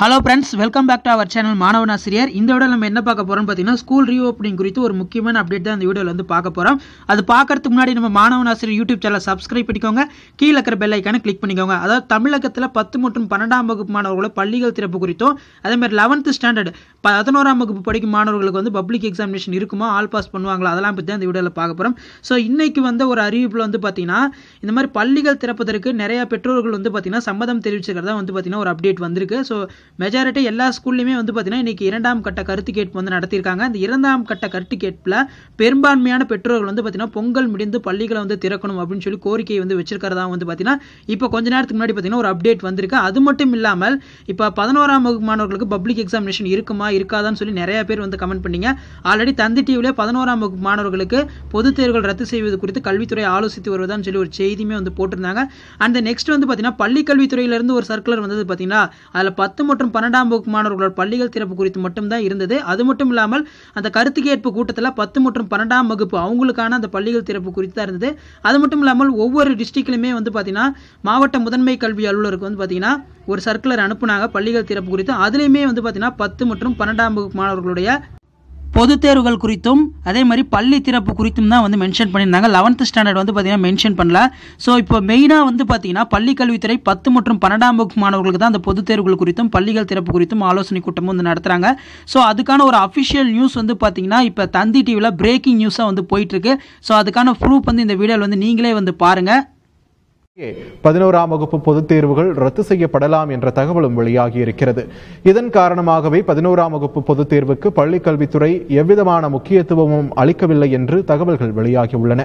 Hello friends welcome back to our channel மாணவன் ஆசிரியர் இந்த வீடியோ நம்ம என்ன பார்க்க போகிறோம்னு பார்த்தீங்கன்னா ஸ்கூல் ரீஓப்பனிங் குறித்து ஒரு முக்கியமான அப்டேட் தான் இந்த வீடியோவில் வந்து பார்க்க போகிறோம் அது பார்க்கறதுக்கு முன்னாடி நம்ம மாணவன் ஆசிரியர் யூடியூப் சேனல் சப்ஸ்கிரைப் பண்ணிக்கோங்க கீழே இருக்கிற பெல் ஐக்கானை கிளிக் பண்ணிக்கோங்க அதாவது தமிழகத்தில் பத்து மற்றும் பன்னெண்டாம் வகுப்பு மாணவர்களோட பள்ளிகள் திறப்பு குறித்தும் அதேமாதிரி லெவன்த்து ஸ்டாண்டர்ட் பதினோராம் வகுப்பு படிக்கும் மாணவர்களுக்கு வந்து பப்ளிக் எக்ஸாமினேஷன் இருக்குமா ஆல் பாஸ் பண்ணுவாங்களா அதெல்லாம் பற்றி தான் இந்த வீடியோவில் பார்க்க போகிறோம் ஸோ இன்றைக்கி வந்து ஒரு அறிவிப்பில் வந்து பார்த்தீங்கன்னா இந்த மாதிரி பள்ளிகள் திறப்பதற்கு நிறையா பெற்றோர்கள் வந்து பார்த்தீங்கன்னா சம்மதம் தெரிவிச்சிருக்கிறதா வந்து பார்த்தீங்கன்னா ஒரு அப்டேட் வந்திருக்கு ஸோ மெஜாரிட்டி எல்லா ஸ்கூல்லையுமே வந்து பார்த்தீங்கன்னா இன்றைக்கி இரண்டாம் கட்ட கருத்து கேட்பு வந்து நடத்தியிருக்காங்க அந்த இரண்டாம் கட்ட கருத்து கேட்பில் பெரும்பான்மையான பெற்றோர்கள் வந்து பார்த்தீங்கன்னா பொங்கல் முடிந்து பள்ளிகளை வந்து திறக்கணும் அப்படின்னு சொல்லி கோரிக்கை வந்து வச்சிருக்கிறதா வந்து பார்த்தீங்கன்னா இப்போ கொஞ்ச நேரத்துக்கு முன்னாடி பார்த்தீங்கன்னா ஒரு அப்டேட் வந்திருக்கு அது மட்டும் இல்லாமல் இப்போ பதினோராம் வகுப்பு மாணவர்களுக்கு பப்ளிக் எக்ஸாமினேஷன் இருக்குமா இருக்காதான்னு சொல்லி நிறைய பேர் வந்து கமெண்ட் பண்ணீங்க ஆல்ரெடி தந்தி டிவிலே பதினோராம் வகுப்பு மாணவர்களுக்கு பொதுத் தேர்வுகள் ரத்து செய்வது குறித்து கல்வித்துறை ஆலோசித்து வருவதான்னு சொல்லி ஒரு செய்தியுமே வந்து போட்டிருந்தாங்க அண்ட் நெக்ஸ்ட் வந்து பார்த்தீங்கன்னா பள்ளி கல்வித்துறையிலிருந்து ஒரு சர்க்குலர் வந்தது பார்த்தீங்கன்னா அதில் பத்து மற்றும் பன்னெண்டாம் வகுப்பு மாணவர்களோட பள்ளிகள் திறப்பு குறித்து மட்டும்தான் இருந்தது அது மட்டும் இல்லாமல் அந்த கருத்து கேட்பு கூட்டத்தில் பத்து மற்றும் பன்னெண்டாம் வகுப்பு அவங்களுக்கான அந்த பள்ளிகள் திறப்பு குறித்து தான் இருந்தது அது மட்டும் இல்லாமல் ஒவ்வொரு டிஸ்ட்ரிக்ட்லையுமே வந்து பார்த்தீங்கன்னா மாவட்ட முதன்மை கல்வி அலுவலருக்கு வந்து பார்த்தீங்கன்னா ஒரு சர்க்குலர் அனுப்புனாங்க பள்ளிகள் திறப்பு குறித்து அதுலேயுமே வந்து பார்த்தீங்கன்னா பத்து மற்றும் பன்னெண்டாம் வகுப்பு மாணவர்களுடைய பொது தேர்வுகள் குறித்தும் அதே மாதிரி பள்ளி திறப்பு குறித்தும் தான் வந்து மென்ஷன் பண்ணியிருந்தாங்க லெவன்த் ஸ்டாண்டர்ட் வந்து பார்த்தீங்கன்னா மென்ஷன் பண்ணல ஸோ இப்போ மெயினாக வந்து பார்த்தீங்கன்னா பள்ளி கல்வித்துறை பத்து மற்றும் பன்னெண்டாம் வகுப்பு மாணவர்களுக்கு தான் அந்த பொது தேர்வுகள் குறித்தும் பள்ளிகள் திறப்பு குறித்தும் ஆலோசனை கூட்டம் வந்து நடத்துகிறாங்க ஸோ அதுக்கான ஒரு அஃபிஷியல் நியூஸ் வந்து பார்த்தீங்கன்னா இப்போ தந்தி டிவியில் பிரேக்கிங் நியூஸாக வந்து போயிட்டுருக்கு ஸோ அதுக்கான ப்ரூஃப் வந்து இந்த வீடியோவில் வந்து நீங்களே வந்து பாருங்கள் பதினோராம் வகுப்பு பொதுத் தேர்வுகள் ரத்து செய்யப்படலாம் என்ற தகவலும் வெளியாகி இருக்கிறது இதன் காரணமாகவே பதினோராம் வகுப்பு பொதுத் தேர்வுக்கு பள்ளிக்கல்வித்துறை எவ்விதமான முக்கியத்துவமும் அளிக்கவில்லை என்று தகவல்கள் வெளியாகியுள்ளன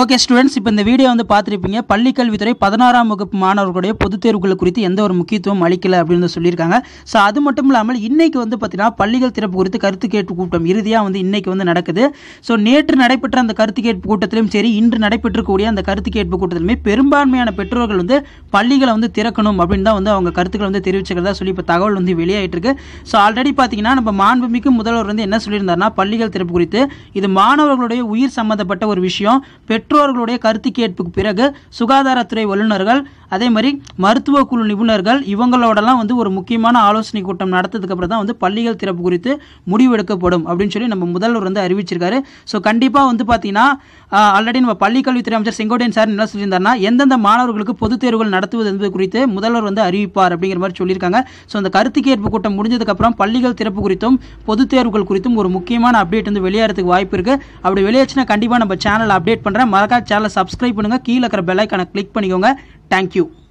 ஓகே ஸ்டூடெண்ட்ஸ் இப்போ இந்த வீடியோ வந்து பார்த்துருப்பீங்க பள்ளிக்கல்வித்துறை பதினாறாம் வகுப்பு மாணவர்களுடைய பொதுத் தேர்வுகள் குறித்து எந்த ஒரு முக்கியத்துவம் அளிக்கல அப்படின்னு சொல்லியிருக்காங்க ஸோ அது மட்டும் இல்லாமல் இன்னைக்கு வந்து பார்த்தீங்கன்னா பள்ளிகள் திறப்பு குறித்து கருத்து கேட்பு கூட்டம் இறுதியாக வந்து இன்றைக்கி வந்து நடக்குது ஸோ நேற்று நடைபெற்ற அந்த கருத்து கேட்பு கூட்டத்திலும் சரி இன்று நடைபெற்றக்கூடிய அந்த கருத்து கேட்பு கூட்டத்திலுமே பெரும்பான்மையான பெற்றோர்கள் வந்து பள்ளிகளை வந்து திறக்கணும் அப்படின்னு தான் வந்து அவங்க கருத்துக்களை வந்து தெரிவிச்சுக்கிறதா சொல்லி இப்போ தகவல் வந்து வெளியாகிட்டு இருக்கு ஸோ ஆல்ரெடி பார்த்தீங்கன்னா நம்ம மாண்புமிக்கு முதல்வர் வந்து என்ன சொல்லியிருந்தாருன்னா பள்ளிகள் திறப்பு குறித்து இது மாணவர்களுடைய உயிர் சம்மந்தப்பட்ட ஒரு விஷயம் பெற்றோர் பெற்றோர்களுடைய கருத்து கேட்புக்கு பிறகு சுகாதாரத்துறை வல்லுநர்கள் அதே மாதிரி மருத்துவ குழு நிபுணர்கள் இவங்களோடலாம் வந்து ஒரு முக்கியமான ஆலோசனை கூட்டம் நடத்ததுக்கப்புறம் தான் வந்து பள்ளிகள் திறப்பு குறித்து முடிவெடுக்கப்படும் அப்படின்னு சொல்லி நம்ம முதல்வர் வந்து அறிவிச்சிருக்காரு ஸோ கண்டிப்பாக வந்து பார்த்தீங்கன்னா ஆல்ரெடி நம்ம பள்ளிக்கல்வித்துறை அமைச்சர் செங்கோட்டையன் சார் என்ன சொல்லியிருந்தாருன்னா எந்தெந்த மாணவர்களுக்கு பொதுத் தேர்வுகள் நடத்துவது என்பது குறித்து முதல்வர் வந்து அறிவிப்பார் அப்படிங்கிற மாதிரி சொல்லியிருக்காங்க ஸோ அந்த கருத்துக்கேற்பு கூட்டம் முடிஞ்சதுக்கப்புறம் பள்ளிகள் திறப்பு குறித்தும் பொதுத் தேர்வுகள் குறித்தும் ஒரு முக்கியமான அப்டேட் வந்து வெளியேறதுக்கு வாய்ப்பு இருக்குது அப்படி வெளியாச்சுன்னா கண்டிப்பாக நம்ம சேனல் அப்டேட் பண்ணுறேன் மறக்காத சேனலை சப்ஸ்கிரைப் பண்ணுங்கள் கீழே இருக்கிற பெல்லைக்கான கிளிக் பண்ணிக்கோங்க Thank you.